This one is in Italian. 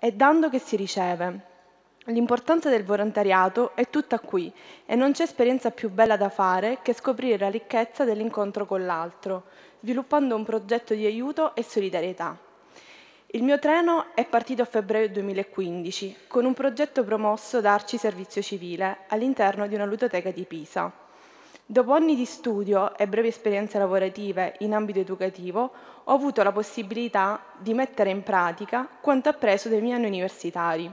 È dando che si riceve. L'importanza del volontariato è tutta qui e non c'è esperienza più bella da fare che scoprire la ricchezza dell'incontro con l'altro, sviluppando un progetto di aiuto e solidarietà. Il mio treno è partito a febbraio 2015 con un progetto promosso da Arci Servizio Civile all'interno di una ludoteca di Pisa. Dopo anni di studio e brevi esperienze lavorative in ambito educativo, ho avuto la possibilità di mettere in pratica quanto appreso dai miei anni universitari.